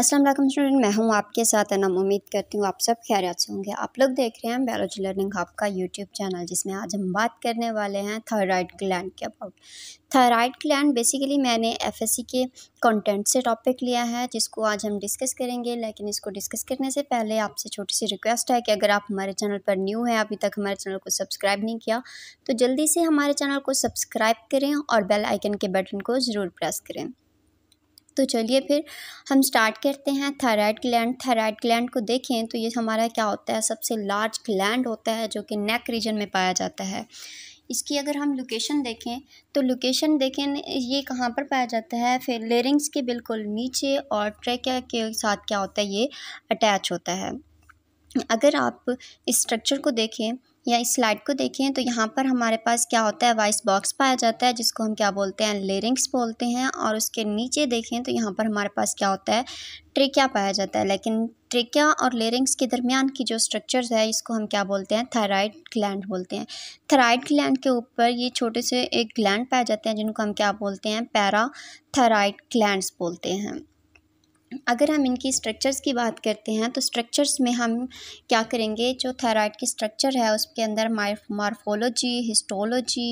अस्सलाम वालेकुम स्टूडेंट मैं हूँ आपके साथ नाम उम्मीद करती हूँ आप सब खैरियत से होंगे आप लोग देख रहे हैं बायोलॉजी लर्निंग हब का यूट्यूब चैनल जिसमें आज हम बात करने वाले हैं थायराइड ग्लैंड के अबाउट थायराइड ग्लैंड बेसिकली मैंने एफएससी के कंटेंट से टॉपिक लिया है जिसको आज हम डिस्कस करेंगे लेकिन इसको डिस्कस करने से पहले आपसे छोटी सी रिक्वेस्ट है कि अगर आप हमारे चैनल पर न्यू हैं अभी तक हमारे चैनल को सब्सक्राइब नहीं किया तो जल्दी से हमारे चैनल को सब्सक्राइब करें और बेल आइकन के बटन को ज़रूर प्रेस करें तो चलिए फिर हम स्टार्ट करते हैं थायराइड ग्लैंड थायराइड ग्लैंड को देखें तो ये हमारा क्या होता है सबसे लार्ज ग्लैंड होता है जो कि नेक रीजन में पाया जाता है इसकी अगर हम लोकेशन देखें तो लोकेशन देखें ये कहाँ पर पाया जाता है फिर लेरिंग्स के बिल्कुल नीचे और ट्रेकिया के साथ क्या होता है ये अटैच होता है अगर आप इस स्ट्रक्चर को देखें या इस स्लाइड को देखें तो यहाँ पर हमारे पास क्या होता है वॉइस बॉक्स पाया जाता है जिसको हम क्या बोलते हैं लेरिंग्स बोलते हैं और उसके नीचे देखें तो यहाँ पर हमारे पास क्या होता है ट्रेकिया पाया जाता है लेकिन ट्रेकिया और लेरिंग्स के दरमियान की जो स्ट्रक्चर्स है इसको हम क्या बोलते हैं थायराइड ग्लैंड बोलते हैं थायराइड ग्लैंड के ऊपर ये छोटे से एक ग्लैंड पाए जाते हैं जिनको हम क्या बोलते हैं पैरा थायराइड ग्लैंड्स बोलते हैं अगर हम इनकी स्ट्रक्चर्स की बात करते हैं तो स्ट्रक्चर्स में हम क्या करेंगे जो थायराइड की स्ट्रक्चर है उसके अंदर मार्फोलॉजी हिस्टोलॉजी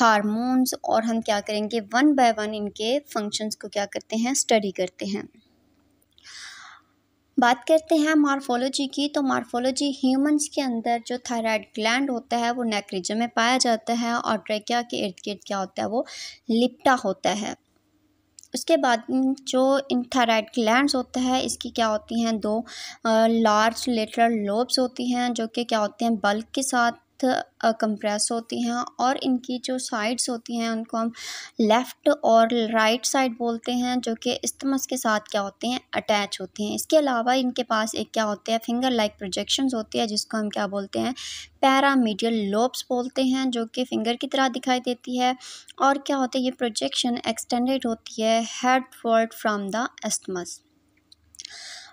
हार्मोन्स और हम क्या करेंगे वन बाय वन इनके फंक्शंस को क्या करते हैं स्टडी करते हैं बात करते हैं मार्फोलॉजी की तो मार्फोलॉजी ह्यूमंस के अंदर जो थायराइड ग्लैंड होता है वो नेक में पाया जाता है और ट्रेकिया के इर्द गिर्द क्या होता है वो लिपटा होता है उसके बाद जो इन थायराइड ग्लैंड्स होता है इसकी क्या होती हैं दो लार्ज लेटरल लोब्स होती हैं जो कि क्या होते हैं बल्क के साथ कंप्रेस होती हैं और इनकी जो साइड्स होती हैं उनको हम लेफ़्ट और राइट साइड बोलते हैं जो कि इस्तमस के साथ क्या होते हैं अटैच होते हैं इसके अलावा इनके पास एक क्या होते हैं फिंगर लाइक प्रोजेक्शंस होती है जिसको हम क्या बोलते हैं पैरामीडियल लोब्स बोलते हैं जो कि फिंगर की तरह दिखाई देती है और क्या होता है ये प्रोजेक्शन एक्सटेंडेड होती है head word from the isthmus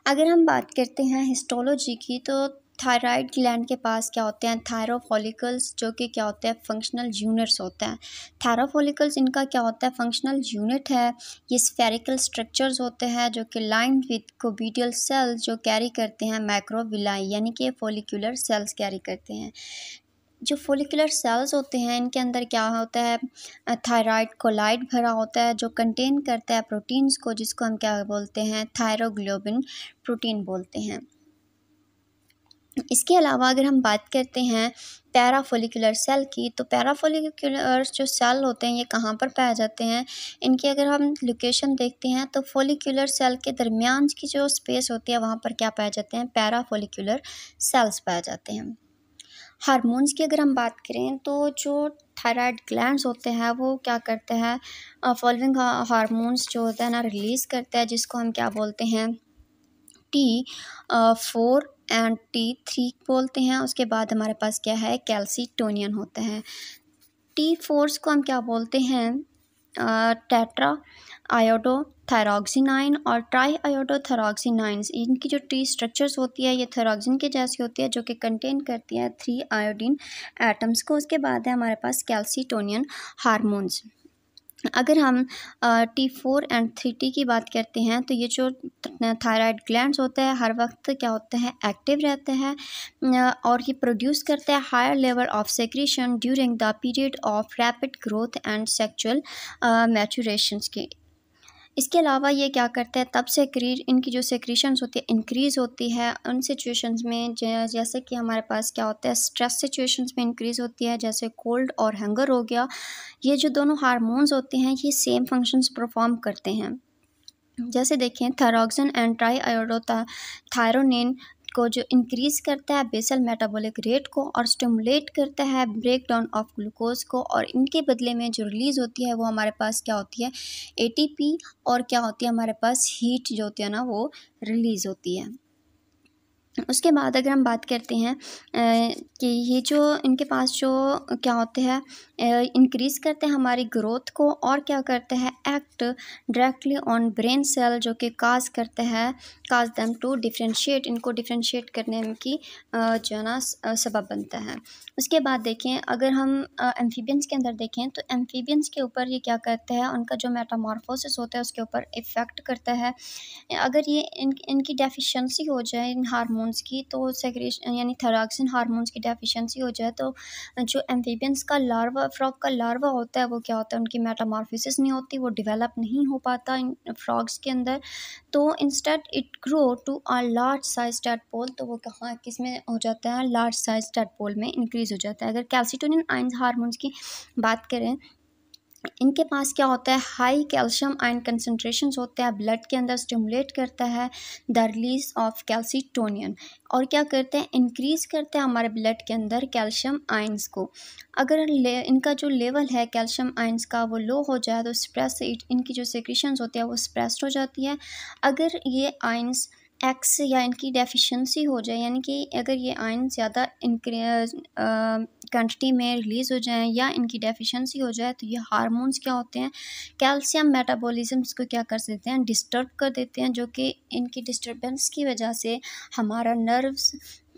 अगर हम बात करते हैं हिस्टोलॉजी की तो थायराइड ग्लैंड के पास क्या होते हैं थायरोफोलिकल्स जो कि क्या होते हैं फंक्शनल यूनिट्स होते हैं थायरोफोलिकल्स इनका क्या होता है फंक्शनल यूनिट है ये स्फेरिकल स्ट्रक्चर्स होते हैं जो कि लाइन विद कोबीडियल सेल्स जो कैरी करते हैं माइक्रोविलाई यानी कि फोलिकुलर सेल्स कैरी करते हैं जो फोलिकुलर सेल्स होते हैं इनके अंदर क्या होता है थायराइड कोलाइड भरा होता है जो कंटेन करता है प्रोटीन्स को जिसको हम क्या बोलते हैं थायरोग्लोबिन प्रोटीन बोलते हैं इसके अलावा अगर हम बात करते हैं पैराफोलिकुलर सेल की तो पैराफोलिकुलर जो सेल होते हैं ये कहाँ पर पाए जाते हैं इनकी अगर हम लोकेशन देखते हैं तो फोलिकुलर सेल के दरमियान की जो स्पेस होती है वहाँ पर क्या पाए जाते हैं पैराफोलिकुलर सेल्स पाए जाते हैं हारमोन्स की अगर हम बात करें तो जो थायराइड ग्लैंड्स होते हैं वो क्या करते हैं फॉलोइंग हारमोन्स जो होते हैं ना रिलीज़ करते हैं जिसको हम क्या बोलते हैं T four and T three बोलते हैं उसके बाद हमारे पास क्या है कैल्सीटोनियन होते हैं टी फोर्स को हम क्या बोलते हैं टेट्रा आयोडो थायरोक्सिनाइन और ट्राई आयोडो थायरोक्सिनाइन्स इनकी जो टी स्ट्रक्चर्स होती है ये थायरोक्सिन के जैसी होती है जो कि कंटेन करती है थ्री आयोडीन एटम्स को उसके बाद है हमारे पास कैल्सीटोनियन हारमोन्स अगर हम T four and three T की बात करते हैं तो ये जो थायराइड ग्लैंड्स होते हैं हर वक्त क्या होते हैं एक्टिव रहते हैं और ये प्रोड्यूस करते हैं higher level of secretion during the period of rapid growth and sexual maturation की इसके अलावा ये क्या करते हैं तब से इनकी जो सेक्रीशंस होती है इंक्रीज़ होती है उन सिचुएशंस में जैसे कि हमारे पास क्या होता है स्ट्रेस सिचुएशंस में इंक्रीज़ होती है जैसे कोल्ड और हंगर हो गया ये जो दोनों हारमोनस होते हैं ये सेम फंक्शंस परफॉर्म करते हैं जैसे देखें thyroxine and triiodothyronine को जो इंक्रीज करता है बेसल मेटाबॉलिक रेट को और स्टमुलेट करता है ब्रेक डाउन ऑफ ग्लूकोज को और इनके बदले में जो रिलीज़ होती है वो हमारे पास क्या होती है एटीपी और क्या होती है हमारे पास हीट जो होती है ना वो रिलीज़ होती है उसके बाद अगर हम बात करते हैं कि ये जो इनके पास जो क्या होते हैं इंक्रीज़ करते हैं हमारी ग्रोथ को और क्या करते हैं act directly on brain cell जो कि काज करते हैं काज दैम टू डिफ्रेंशिएट इनको डिफ्रेंशिएट करने की जो है ना सबब बनता है उसके बाद देखें अगर हम एम्फीबियंस के अंदर देखें तो एम्फीबियंस के ऊपर ये क्या करते हैं उनका जो मेटामॉर्फोसिस होता है उसके ऊपर इफ़ेक्ट करता है अगर ये इन इनकी डेफिशेंसी हो जाए इन हारमोन हार्मोन्स की तो सेग्रेशन यानी थराक्सिन हार्मोन्स की डेफिशिएंसी हो जाए तो जो एम्फीबियंस का लार्वा फ्रॉग का लार्वा होता है वो क्या होता है उनकी मेटामॉर्फिस नहीं होती वो डिवेलप नहीं हो पाता इन फ्रॉग्स के अंदर तो instead it grow to a large size tadpole तो वो कहाँ किस में हो जाता है लार्ज साइज टेटपोल में इंक्रीज़ हो जाता है अगर कैल्सिटोनिन आइंस हारमोन्स की बात करें इनके पास क्या होता है हाई कैल्शियम आयन कंसनट्रेशन होते हैं ब्लड के अंदर स्टिमुलेट करता है द रिलीज ऑफ कैल्सीटोनियन और क्या करते हैं इंक्रीज़ करते हैं हमारे ब्लड के अंदर कैल्शियम आइंस को अगर ले, इनका जो लेवल है कैल्शियम आइंस का वो लो हो जाए तो स्प्रेस इनकी जो सिक्रीशन होती है वो स्प्रेस्ड हो जाती है अगर ये आयन्स एक्स या इनकी डेफिशिएंसी हो जाए यानी कि अगर ये आयन ज़्यादा क्वान्टिटी में रिलीज़ हो जाएँ या इनकी डेफिशिएंसी हो जाए तो ये हार्मोन्स क्या होते हैं कैल्शियम मेटाबॉलिज्म्स को क्या कर देते हैं डिस्टर्ब कर देते हैं जो कि इनकी डिस्टर्बेंस की वजह से हमारा नर्व्स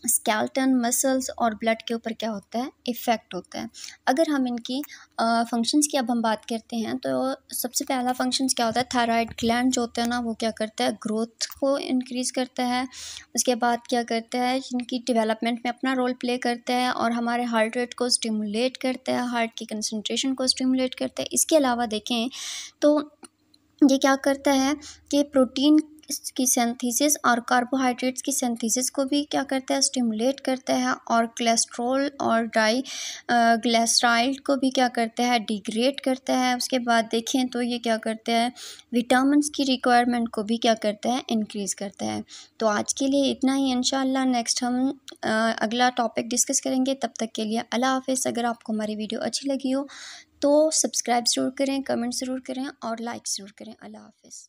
स्केल्टन मसल्स और ब्लड के ऊपर क्या होता है इफ़ेक्ट होता है अगर हम इनकी फंक्शंस की अब हम बात करते हैं तो सबसे पहला फंक्शंस क्या होता है थायराइड ग्लैंड जो होता है ना वो क्या करता है ग्रोथ को इंक्रीज़ करता है उसके बाद क्या करता है इनकी डेवलपमेंट में अपना रोल प्ले करता है और हमारे हार्ट रेट को स्टिमुलेट करता है हार्ट की कंसनट्रेशन को स्टिमुलेट करता है इसके अलावा देखें तो ये क्या करता है कि प्रोटीन की सेंथीसिस और कार्बोहाइड्रेट्स की सेंथीसिस को भी क्या करता है स्टिमुलेट करता है और कोलेस्ट्रोल और ड्राई ग्लेसराइड को भी क्या करता है डिग्रेड करता है उसके बाद देखें तो ये क्या करता है विटामिन की रिक्वायरमेंट को भी क्या करता है इनक्रीज़ करता है तो आज के लिए इतना ही इन नेक्स्ट हम आ, अगला टॉपिक डिस्कस करेंगे तब तक के लिए अल्लाह हाफिज़ अगर आपको हमारी वीडियो अच्छी लगी हो तो सब्सक्राइब ज़रूर करें कमेंट ज़रूर करें और लाइक ज़रूर करें अल्लाह हाफिज़